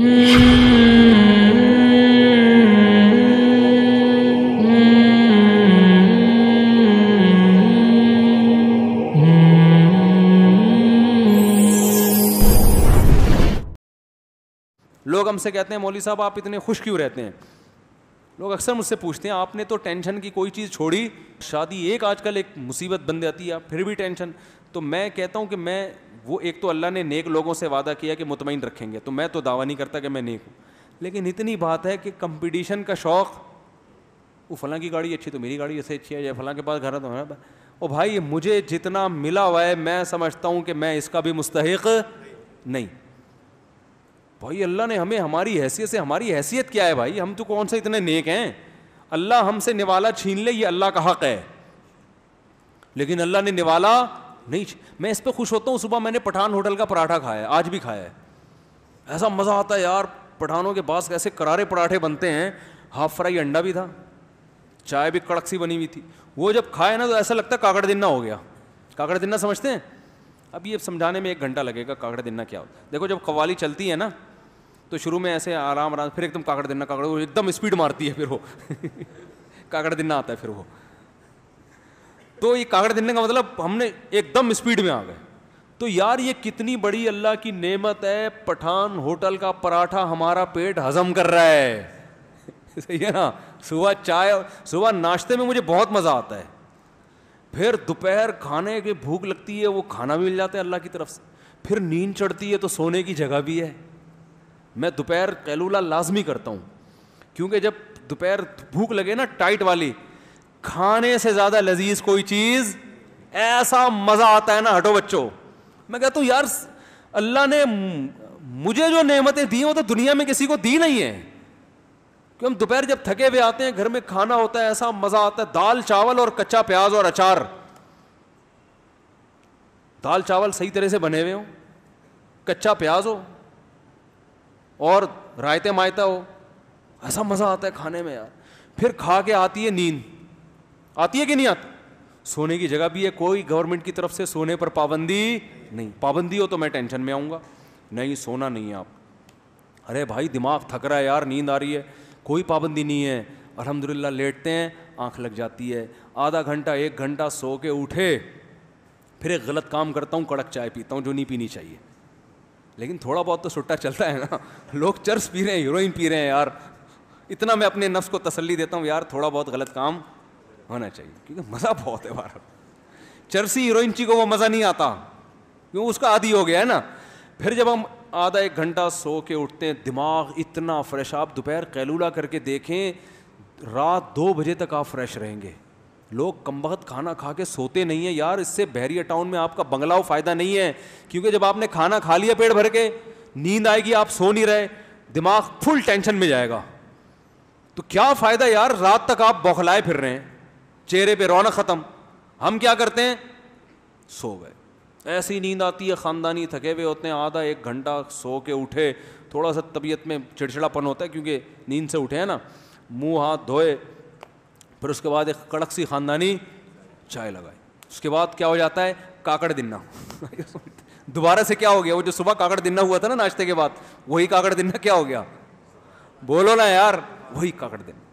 लोग हमसे कहते हैं मौली साहब आप इतने खुश क्यों रहते हैं लोग अक्सर मुझसे पूछते हैं आपने तो टेंशन की कोई चीज़ छोड़ी शादी एक आजकल एक मुसीबत बन जाती है आप फिर भी टेंशन तो मैं कहता हूं कि मैं वो एक तो अल्लाह ने नेक लोगों से वादा किया कि मुतमिन रखेंगे तो मैं तो दावा नहीं करता कि मैं नेक हूँ लेकिन इतनी बात है कि कंपटीशन का शौक़ वो फलां की गाड़ी अच्छी तो मेरी गाड़ी ऐसे अच्छी है या फलां के पास घर तो है और भाई मुझे जितना मिला हुआ है मैं समझता हूँ कि मैं इसका भी मुस्तक नहीं भाई अल्लाह ने हमें हमारी हैसियत से हमारी हैसियत क्या है भाई हम तो कौन से इतने नेक हैं अल्लाह हमसे निवाला छीन ले ये अल्लाह का हक है लेकिन अल्लाह ने निवाला नहीं मैं इस पर खुश होता हूँ सुबह मैंने पठान होटल का पराठा खाया है आज भी खाया है ऐसा मज़ा आता है यार पठानों के पास ऐसे करारे पराठे बनते हैं हाफ फ्राई अंडा भी था चाय भी कड़क सी बनी हुई थी वो जब खाए ना तो ऐसा लगता है काकड़ दिन्ना हो गया काकड़ दिन्ना समझते हैं अब ये समझाने में एक घंटा लगेगा काकड़ दिन्ना क्या होता देखो जब कवाली चलती है ना तो शुरू में ऐसे आराम आराम फिर एकदम काकड़ दिन्ना काकड़ एकदम स्पीड मारती है फिर वो काकड़ दिन्ना आता है फिर वो तो ये कागज देने का मतलब हमने एकदम स्पीड में आ गए तो यार ये कितनी बड़ी अल्लाह की नेमत है पठान होटल का पराठा हमारा पेट हजम कर रहा है सही है ना सुबह चाय सुबह नाश्ते में मुझे बहुत मज़ा आता है फिर दोपहर खाने की भूख लगती है वो खाना भी मिल जाता है अल्लाह की तरफ से फिर नींद चढ़ती है तो सोने की जगह भी है मैं दोपहर कैलूला लाजमी करता हूँ क्योंकि जब दोपहर भूख लगे ना टाइट वाली खाने से ज़्यादा लजीज कोई चीज़ ऐसा मज़ा आता है ना हटो बच्चो मैं कहता हूँ यार अल्लाह ने मुझे जो नेमतें दी वो तो दुनिया में किसी को दी नहीं है कि हम दोपहर जब थके हुए आते हैं घर में खाना होता है ऐसा मज़ा आता है दाल चावल और कच्चा प्याज और अचार दाल चावल सही तरह से बने हुए हो कच्चा प्याज हो और रायते मायता हो ऐसा मज़ा आता है खाने में यार फिर खा के आती है नींद आती है कि नहीं आती सोने की जगह भी है कोई गवर्नमेंट की तरफ से सोने पर पाबंदी नहीं पाबंदी हो तो मैं टेंशन में आऊँगा नहीं सोना नहीं है आप अरे भाई दिमाग थक रहा है यार नींद आ रही है कोई पाबंदी नहीं है अलहमदिल्ला लेटते हैं आंख लग जाती है आधा घंटा एक घंटा सो के उठे फिर एक गलत काम करता हूँ कड़क चाय पीता हूँ जो नहीं पीनी चाहिए लेकिन थोड़ा बहुत तो सुट्टा चलता है ना लोग चर्स पी रहे हैं हीरोइन पी रहे हैं यार इतना मैं अपने नफ्स को तसल्ली देता हूँ यार थोड़ा बहुत गलत काम होना चाहिए क्योंकि मज़ा बहुत है चर्सी चरसी ची को वो मज़ा नहीं आता क्यों उसका आदि हो गया है ना फिर जब हम आधा एक घंटा सो के उठते हैं दिमाग इतना फ्रेश आप दोपहर कैलूला करके देखें रात दो बजे तक आप फ्रेश रहेंगे लोग कम बहुत खाना खा के सोते नहीं हैं यार इससे बहरिया टाउन में आपका बंगलाओ फ़ायदा नहीं है क्योंकि जब आपने खाना खा लिया पेट भर के नींद आएगी आप सो नहीं रहे दिमाग फुल टेंशन में जाएगा तो क्या फ़ायदा यार रात तक आप बौखलाए फिर रहे हैं चेहरे पे रौनक ख़त्म हम क्या करते हैं सो गए ऐसी नींद आती है ख़ानदानी थके हुए होते हैं आधा एक घंटा सो के उठे थोड़ा सा तबीयत में चिड़चिड़ापन होता है क्योंकि नींद से उठे हैं ना मुंह हाथ धोए फिर उसके बाद एक कड़क सी ख़ानदानी चाय लगाई उसके बाद क्या हो जाता है काकड़ दिनना दोबारा से क्या हो गया वो जो सुबह काकड़ दिन्ना हुआ था ना नाश्ते के बाद वही काकड़ दिन्ना क्या हो गया बोलो ना यार वही काकड़ दिन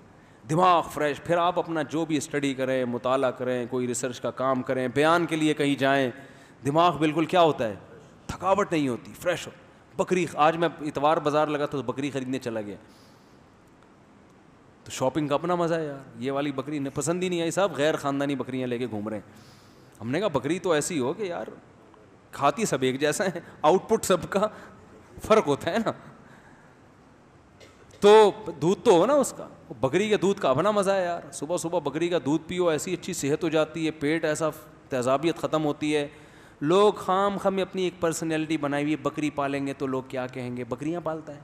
दिमाग फ्रेश फिर आप अपना जो भी स्टडी करें मुताला करें कोई रिसर्च का काम करें बयान के लिए कहीं जाएं दिमाग बिल्कुल क्या होता है थकावट नहीं होती फ्रेश हो बकरी आज मैं इतवार बाज़ार लगा तो बकरी ख़रीदने चला गया तो शॉपिंग का अपना मज़ा है यार ये वाली बकरी ने पसंद ही नहीं आई साहब गैर ख़ानदानी बकरियाँ लेके घूम रहे हैं हमने कहा बकरी तो ऐसी हो कि यार खाती सब एक जैसा है आउटपुट सबका फ़र्क होता है ना तो दूध तो हो ना उसका बकरी के दूध का अपना मज़ा है यार सुबह सुबह बकरी का दूध पियो ऐसी अच्छी सेहत हो जाती है पेट ऐसा तेजाबियत ख़त्म होती है लोग खाम खम अपनी एक पर्सनैलिटी बनाई हुई बकरी पालेंगे तो लोग क्या कहेंगे बकरियाँ पालता है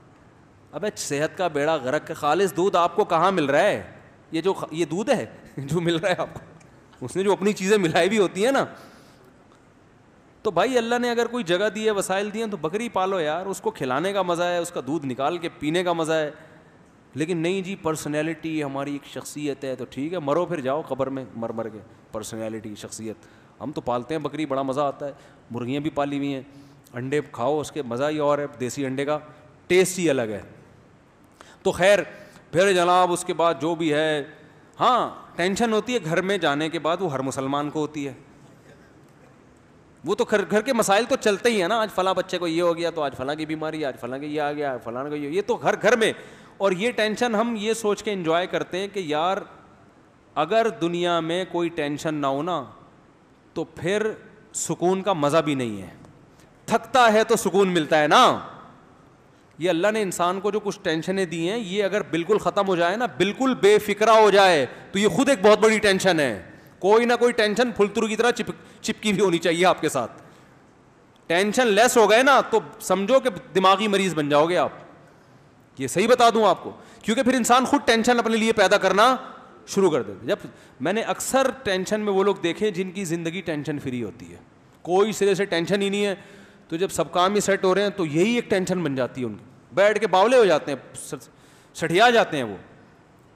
अब सेहत का बेड़ा गरक का खालिश दूध आपको कहाँ मिल रहा है ये जो ये दूध है जो मिल रहा है आपको उसने जो अपनी चीज़ें मिलाई भी होती हैं ना तो भाई अल्लाह ने अगर कोई जगह दी है वसाइल दिए तो बकरी पालो यार उसको खिलाने का मज़ा है उसका दूध निकाल के पीने का मज़ा है लेकिन नहीं जी पर्सनैलिटी हमारी एक शख्सियत है तो ठीक है मरो फिर जाओ कबर में मर मर के पर्सनैलिटी शख्सियत हम तो पालते हैं बकरी बड़ा मज़ा आता है मुर्गियाँ भी पाली हुई हैं अंडे खाओ उसके मज़ा ही और है देसी अंडे का टेस्ट ही अलग है तो खैर फिर जनाब उसके बाद जो भी है हाँ टेंशन होती है घर में जाने के बाद वो हर मुसलमान को होती है वो तो घर घर के मसाइल तो चलते ही है ना आज फला बच्चे को ये हो गया तो आज फला की बीमारी आज फला के ये आ गया फला का ये ये तो घर घर में और ये टेंशन हम ये सोच के इंजॉय करते हैं कि यार अगर दुनिया में कोई टेंशन ना हो ना तो फिर सुकून का मज़ा भी नहीं है थकता है तो सुकून मिलता है ना ये अल्लाह ने इंसान को जो कुछ टेंशनें दी हैं ये अगर बिल्कुल ख़त्म हो जाए ना बिल्कुल बेफिक्रा हो जाए तो ये खुद एक बहुत बड़ी टेंशन है कोई ना कोई टेंशन फुलतुर की तरह चिपक चिपकी भी होनी चाहिए आपके साथ टेंशन लेस हो गए ना तो समझो कि दिमागी मरीज बन जाओगे आप ये सही बता दूं आपको क्योंकि फिर इंसान खुद टेंशन अपने लिए पैदा करना शुरू कर देते जब मैंने अक्सर टेंशन में वो लोग देखे जिनकी ज़िंदगी टेंशन फ्री होती है कोई सिरे से टेंशन ही नहीं है तो जब सब काम ही सेट हो रहे हैं तो यही एक टेंशन बन जाती है उनकी बैठ के बावले हो जाते हैं सठिया जाते हैं वो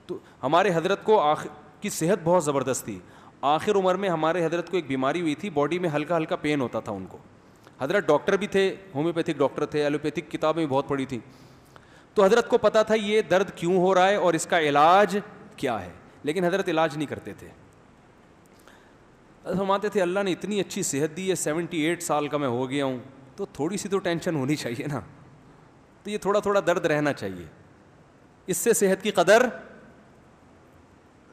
तो हमारे हजरत को आखिर की सेहत बहुत ज़बरदस्त थी आखिर उम्र में हमारे हजरत को एक बीमारी हुई थी बॉडी में हल्का हल्का पेन होता था उनको हजरत डॉक्टर भी थे होम्योपैथिक डॉक्टर थे एलोपैथिक किताबें भी बहुत पढ़ी थी तो हजरत को पता था ये दर्द क्यों हो रहा है और इसका इलाज क्या है लेकिन हजरत इलाज नहीं करते थे फरमाते थे अल्लाह ने इतनी अच्छी सेहत दी है सेवेंटी एट साल का मैं हो गया हूँ तो थोड़ी सी तो टेंशन होनी चाहिए ना तो ये थोड़ा थोड़ा दर्द रहना चाहिए इससे सेहत की कदर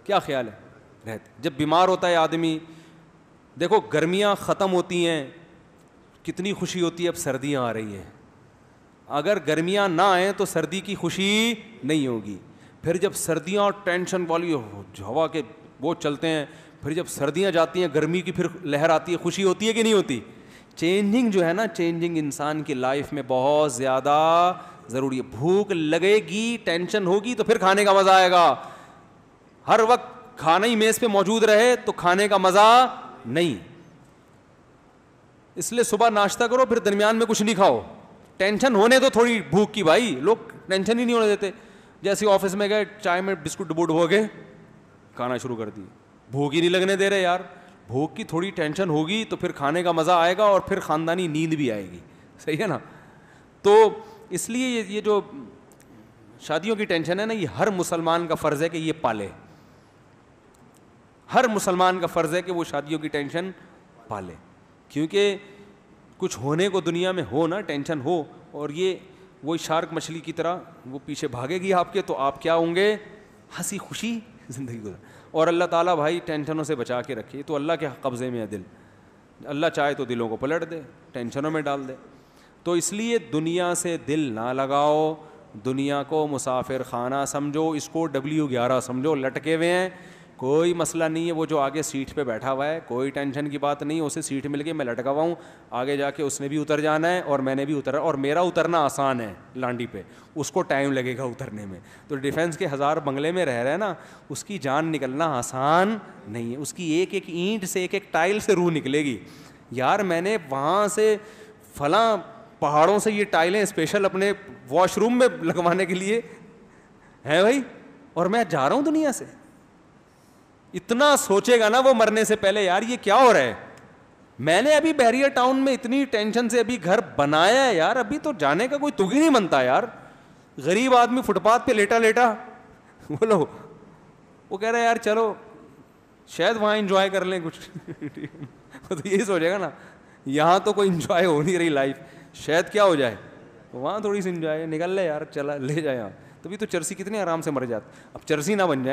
क्या ख्याल है रहते जब बीमार होता है आदमी देखो गर्मियाँ ख़त्म होती हैं कितनी खुशी होती है अब सर्दियाँ आ रही हैं अगर गर्मियाँ ना आएँ तो सर्दी की खुशी नहीं होगी फिर जब सर्दियाँ और टेंशन वाली हवा के वो चलते हैं फिर जब सर्दियाँ जाती हैं गर्मी की फिर लहर आती है खुशी होती है कि नहीं होती चेंजिंग जो है ना चेंजिंग इंसान की लाइफ में बहुत ज़्यादा ज़रूरी है भूख लगेगी टेंशन होगी तो फिर खाने का मज़ा आएगा हर वक्त खाना ही मेज़ पे मौजूद रहे तो खाने का मज़ा नहीं इसलिए सुबह नाश्ता करो फिर दरमियान में कुछ नहीं खाओ टेंशन होने दो तो थोड़ी भूख की भाई लोग टेंशन ही नहीं होने देते जैसे ऑफिस में गए चाय में बिस्कुट डुबुट डुबो के खाना शुरू कर दिए भूख ही नहीं लगने दे रहे यार भूख की थोड़ी टेंशन होगी तो फिर खाने का मज़ा आएगा और फिर ख़ानदानी नींद भी आएगी सही है ना तो इसलिए ये जो शादियों की टेंशन है ना ये हर मुसलमान का फ़र्ज़ है कि ये पाले हर मुसलमान का फ़र्ज़ है कि वो शादियों की टेंशन पाले क्योंकि कुछ होने को दुनिया में हो ना टेंशन हो और ये वो शार्क मछली की तरह वो पीछे भागेगी आपके तो आप क्या होंगे हंसी खुशी ज़िंदगी गुजर और अल्लाह ताला भाई टेंशनों से बचा के रखिए तो अल्लाह के कब्ज़े में है दिल अल्लाह चाहे तो दिलों को पलट दे टेंशनों में डाल दे तो इसलिए दुनिया से दिल ना लगाओ दुनिया को मुसाफिर खाना समझो इसको डब्ल्यू ग्यारह समझो लटके हुए हैं कोई मसला नहीं है वो जो आगे सीट पे बैठा हुआ है कोई टेंशन की बात नहीं उसे सीट मिल गई मैं लटका हुआ हूँ आगे जाके उसने भी उतर जाना है और मैंने भी उतर और मेरा उतरना आसान है लांडी पे उसको टाइम लगेगा उतरने में तो डिफेंस के हज़ार बंगले में रह रहे हैं ना उसकी जान निकलना आसान नहीं है उसकी एक एक ईंट से एक एक टाइल से रूह निकलेगी यार मैंने वहाँ से फला पहाड़ों से ये टाइलें स्पेशल अपने वॉशरूम में लगवाने के लिए हैं भाई और मैं जा रहा हूँ दुनिया से इतना सोचेगा ना वो मरने से पहले यार ये क्या हो रहा है मैंने अभी बैरियर टाउन में इतनी टेंशन से अभी घर बनाया है यार अभी तो जाने का कोई तुगी नहीं बनता यार गरीब आदमी फुटपाथ पे लेटा लेटा बोलो वो कह रहा है यार चलो शायद वहां इंजॉय कर लें कुछ वो तो यही सोचेगा ना यहाँ तो कोई इंजॉय हो नहीं रही लाइफ शायद क्या हो जाए वहां थोड़ी सी इंजॉय निकल ले यार चला ले जाए यहाँ तभी तो चर्सी कितने आराम से मर जाते अब चर्सी ना बन जाए